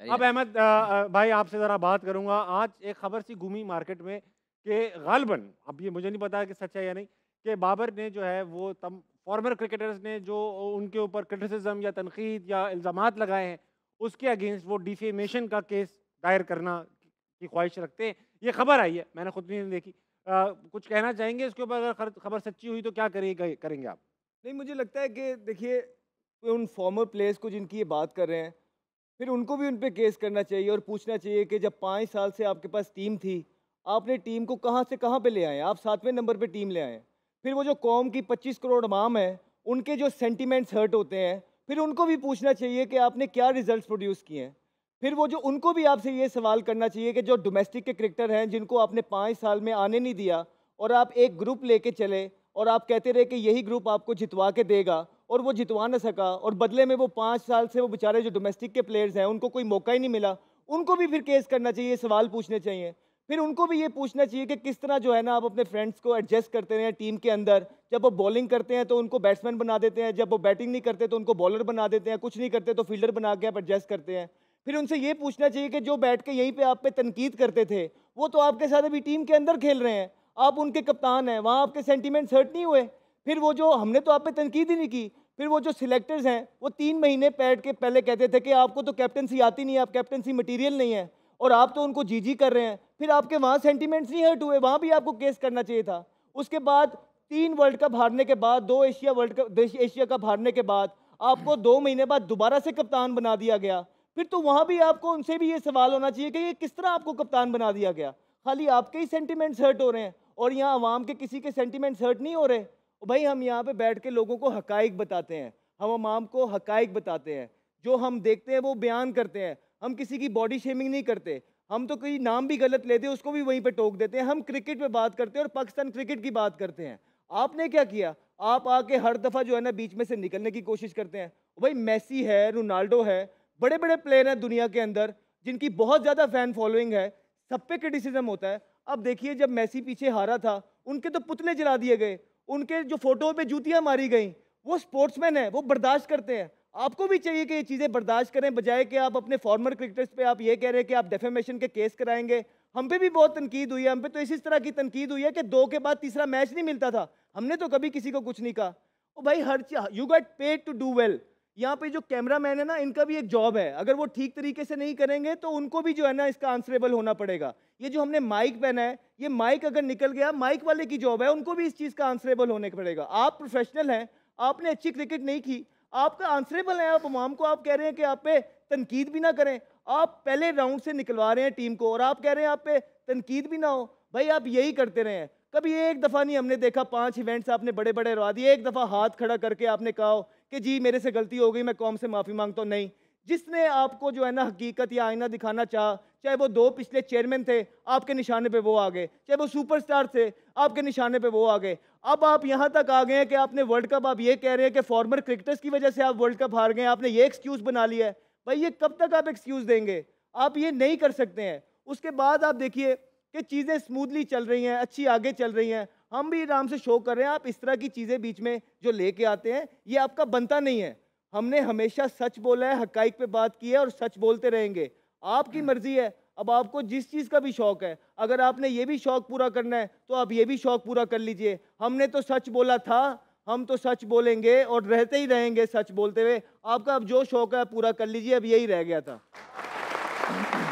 अब अहमद भाई आपसे ज़रा बात करूंगा आज एक खबर सी घूमी मार्केट में कि गालबन अब ये मुझे नहीं पता कि सच है या नहीं कि बाबर ने जो है वो तम फॉर्मर क्रिकेटर्स ने जो उनके ऊपर क्रिटिसिज्म या तनकीद या इल्ज़ाम लगाए हैं उसके अगेंस्ट वो डिफेमेशन का केस दायर करना की ख्वाहिश रखते हैं ये खबर आई है मैंने खुद नहीं देखी आ, कुछ कहना चाहेंगे इसके ऊपर अगर खबर सच्ची हुई तो क्या करेंगे करेंगे आप नहीं मुझे लगता है कि देखिए उन फॉर्मर प्लेयर्स को जिनकी ये बात कर रहे हैं फिर उनको भी उन पर केस करना चाहिए और पूछना चाहिए कि जब पाँच साल से आपके पास टीम थी आपने टीम को कहाँ से कहाँ पर ले आए आप सातवें नंबर पर टीम ले आए फिर वो जो कौम की पच्चीस करोड़ माम है उनके जो सेंटिमेंट्स हर्ट होते हैं फिर उनको भी पूछना चाहिए कि आपने क्या रिजल्ट्स प्रोड्यूस किए हैं फिर वो जो उनको भी आपसे ये सवाल करना चाहिए कि जो डोमेस्टिक के क्रिकेटर हैं जिनको आपने पाँच साल में आने नहीं दिया और आप एक ग्रुप लेके चले और आप कहते रहे कि यही ग्रुप आपको जितवा के देगा और वो जितवा ना सका और बदले में वो पाँच साल से वो बेचारे जो डोमेस्टिक के प्लेयर्स हैं उनको कोई मौका ही नहीं मिला उनको भी फिर केस करना चाहिए सवाल पूछने चाहिए फिर उनको भी ये पूछना चाहिए कि किस तरह जो है ना आप अपने फ्रेंड्स को एडजस्ट करते हैं टीम के अंदर जब वो बॉलिंग करते हैं तो उनको बैट्समैन बना देते हैं जब वो बैटिंग नहीं करते तो उनको बॉलर बना देते हैं कुछ नहीं करते तो फील्डर बना के आप एडजस्ट करते हैं फिर उनसे ये पूछना चाहिए कि जो बैठ के यहीं पर आप पे तनकीद करते थे वो तो आपके साथ अभी टीम के अंदर खेल रहे हैं आप उनके कप्तान हैं वहाँ आपके सेंटीमेंट्स हर्ट नहीं हुए फिर वो जो हमने तो आप पे तनकीद ही नहीं की फिर वो जो सिलेक्टर्स हैं वो तीन महीने पैट के पहले कहते थे कि आपको तो कैप्टनसी आती नहीं है आप कैप्टनसी मटेरियल नहीं है और आप तो उनको जीजी कर रहे हैं फिर आपके वहाँ सेंटीमेंट्स नहीं हर्ट हुए वहाँ भी आपको केस करना चाहिए था उसके बाद तीन वर्ल्ड कप हारने के बाद दो Asia world cup Asia cup हारने के बाद आपको दो महीने बाद दोबारा से कप्तान बना दिया गया फिर तो वहाँ भी आपको उनसे भी ये सवाल होना चाहिए कि ये किस तरह आपको कप्तान बना दिया गया खाली आपके ही सेंटीमेंट्स हर्ट हो रहे हैं और यहाँ आवाम के किसी के सेंटीमेंट्स हर्ट नहीं हो रहे भाई हम यहाँ पे बैठ के लोगों को हकाइक बताते हैं हम अमाम को हकाइक बताते हैं जो हम देखते हैं वो बयान करते हैं हम किसी की बॉडी शेमिंग नहीं करते हम तो कोई नाम भी गलत लेते हैं उसको भी वहीं पे टोक देते हैं हम क्रिकेट पे बात करते हैं और पाकिस्तान क्रिकेट की बात करते हैं आपने क्या किया आप आके हर दफ़ा जो है ना बीच में से निकलने की कोशिश करते हैं भाई मेसी है रोनाल्डो है बड़े बड़े प्लेयर हैं दुनिया के अंदर जिनकी बहुत ज़्यादा फैन फॉलोइंग है सब पे क्रिटिसिज्म होता है अब देखिए जब मैसी पीछे हारा था उनके तो पुतले जला दिए गए उनके जो फोटो पे जूतियाँ मारी गई वो स्पोर्ट्समैन है वो बर्दाश्त करते हैं आपको भी चाहिए कि ये चीज़ें बर्दाश्त करें बजाय कि आप अपने फॉर्मर क्रिकेटर्स पे आप ये कह रहे हैं कि आप डेफेमेशन के केस कराएंगे हम पे भी बहुत तनकीद हुई है हम पे तो इसी तरह की तनकीद हुई है कि दो के बाद तीसरा मैच नहीं मिलता था हमने तो कभी किसी को कुछ नहीं कहा ओ भाई हर you get paid to do well यहाँ पे जो कैमरा मैन है ना इनका भी एक जॉब है अगर वो ठीक तरीके से नहीं करेंगे तो उनको भी जो है ना इसका आंसरेबल होना पड़ेगा ये जो हमने माइक पहना है ये माइक अगर निकल गया माइक वाले की जॉब है उनको भी इस चीज़ का आंसरेबल होने पड़ेगा आप प्रोफेशनल हैं आपने अच्छी क्रिकेट नहीं की आपका आंसरेबल है आप अवाम को आप कह रहे हैं कि आप पे तनकीद भी ना करें आप पहले राउंड से निकलवा रहे हैं टीम को और आप कह रहे हैं आप पे तनकीद भी ना हो भाई आप यही करते रहे हैं कभी एक दफ़ा नहीं हमने देखा पांच इवेंट्स आपने बड़े बड़े रवा दिए एक दफ़ा हाथ खड़ा करके आपने कहा कि जी मेरे से गलती हो गई मैं कौम से माफ़ी मांगता हूँ नहीं जिसने आपको जो है ना हकीकत या आईना दिखाना चाह चाहे वो दो पिछले चेयरमैन थे आपके निशाने पे वो आ गए चाहे वो सुपरस्टार थे आपके निशाने पे वो आ गए अब आप यहाँ तक आ गए हैं कि आपने वर्ल्ड कप आप ये कह रहे हैं कि फॉर्मर क्रिकेटर्स की वजह से आप वर्ल्ड कप हार गए आपने ये एक्सक्यूज़ बना लिया है भाई ये कब तक आप एक्सक्यूज़ देंगे आप ये नहीं कर सकते हैं उसके बाद आप देखिए कि चीज़ें स्मूथली चल रही हैं अच्छी आगे चल रही हैं हम भी आराम से शो कर रहे हैं आप इस तरह की चीज़ें बीच में जो लेके आते हैं ये आपका बनता नहीं है हमने हमेशा सच बोला है हकाइक पे बात की है और सच बोलते रहेंगे आपकी हम्म। मर्जी है अब आपको जिस चीज़ का भी शौक है अगर आपने ये भी शौक पूरा करना है तो आप ये भी शौक पूरा कर लीजिए हमने तो सच बोला था हम तो सच बोलेंगे और रहते ही रहेंगे सच बोलते हुए आपका अब जो शौक है पूरा कर लीजिए अब यही रह गया था